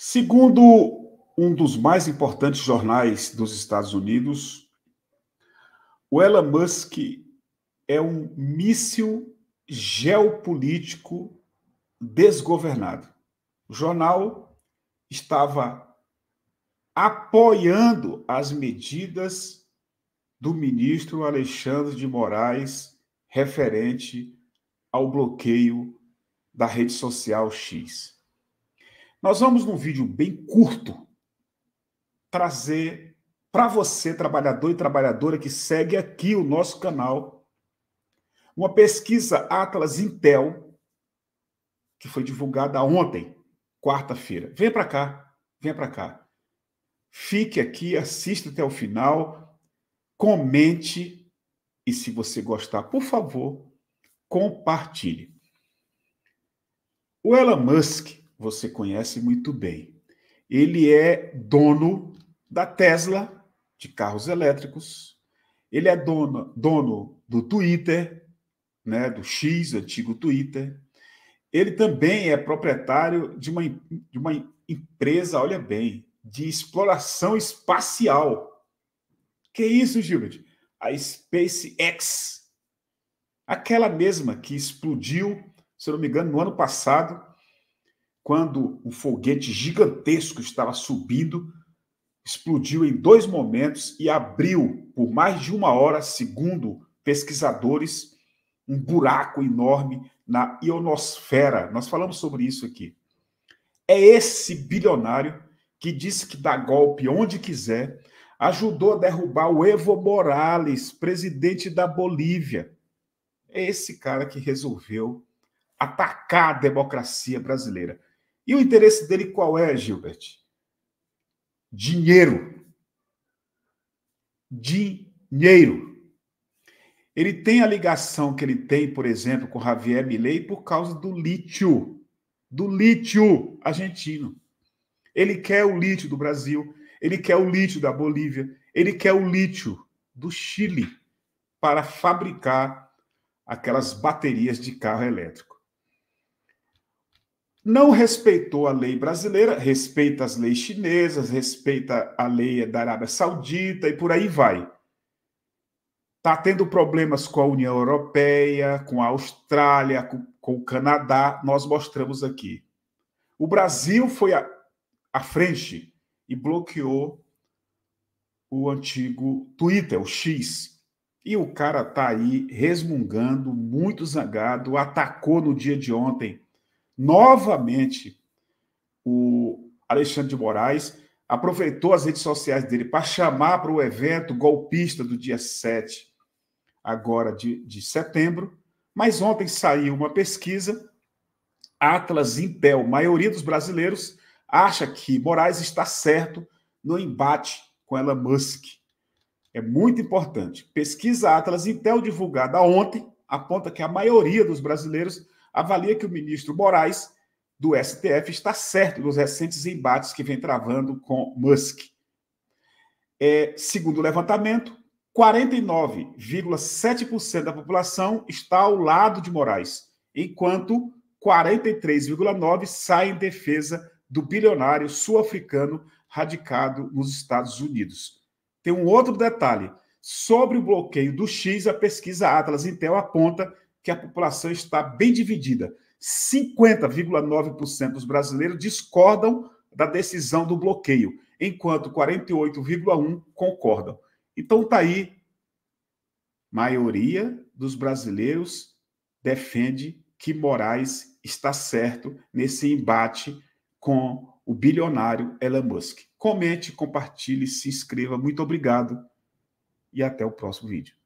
Segundo um dos mais importantes jornais dos Estados Unidos, o Elon Musk é um míssil geopolítico desgovernado. O jornal estava apoiando as medidas do ministro Alexandre de Moraes referente ao bloqueio da rede social X. Nós vamos, num vídeo bem curto, trazer para você, trabalhador e trabalhadora que segue aqui o nosso canal, uma pesquisa Atlas Intel, que foi divulgada ontem, quarta-feira. Venha para cá, venha para cá. Fique aqui, assista até o final, comente e, se você gostar, por favor, compartilhe. O Elon Musk você conhece muito bem. Ele é dono da Tesla, de carros elétricos. Ele é dono, dono do Twitter, né, do X, antigo Twitter. Ele também é proprietário de uma, de uma empresa, olha bem, de exploração espacial. Que isso, Gilbert? A SpaceX. Aquela mesma que explodiu, se não me engano, no ano passado, quando um foguete gigantesco estava subindo, explodiu em dois momentos e abriu, por mais de uma hora, segundo pesquisadores, um buraco enorme na ionosfera. Nós falamos sobre isso aqui. É esse bilionário que disse que dá golpe onde quiser, ajudou a derrubar o Evo Morales, presidente da Bolívia. É esse cara que resolveu atacar a democracia brasileira. E o interesse dele qual é, Gilbert? Dinheiro. Dinheiro. Ele tem a ligação que ele tem, por exemplo, com Javier Milei por causa do lítio. Do lítio argentino. Ele quer o lítio do Brasil, ele quer o lítio da Bolívia, ele quer o lítio do Chile para fabricar aquelas baterias de carro elétrico não respeitou a lei brasileira, respeita as leis chinesas, respeita a lei da Arábia Saudita e por aí vai. Está tendo problemas com a União Europeia, com a Austrália, com, com o Canadá, nós mostramos aqui. O Brasil foi à, à frente e bloqueou o antigo Twitter, o X. E o cara tá aí resmungando, muito zangado, atacou no dia de ontem novamente, o Alexandre de Moraes aproveitou as redes sociais dele para chamar para o evento golpista do dia 7, agora de, de setembro. Mas ontem saiu uma pesquisa, Atlas Intel, maioria dos brasileiros acha que Moraes está certo no embate com Elon Musk. É muito importante. Pesquisa Atlas Intel divulgada ontem aponta que a maioria dos brasileiros avalia que o ministro Moraes, do STF, está certo nos recentes embates que vem travando com Musk. É, segundo o levantamento, 49,7% da população está ao lado de Moraes, enquanto 43,9% sai em defesa do bilionário sul-africano radicado nos Estados Unidos. Tem um outro detalhe. Sobre o bloqueio do X, a pesquisa Atlas Intel aponta que a população está bem dividida. 50,9% dos brasileiros discordam da decisão do bloqueio, enquanto 48,1% concordam. Então tá aí, maioria dos brasileiros defende que Moraes está certo nesse embate com o bilionário Elon Musk. Comente, compartilhe, se inscreva. Muito obrigado e até o próximo vídeo.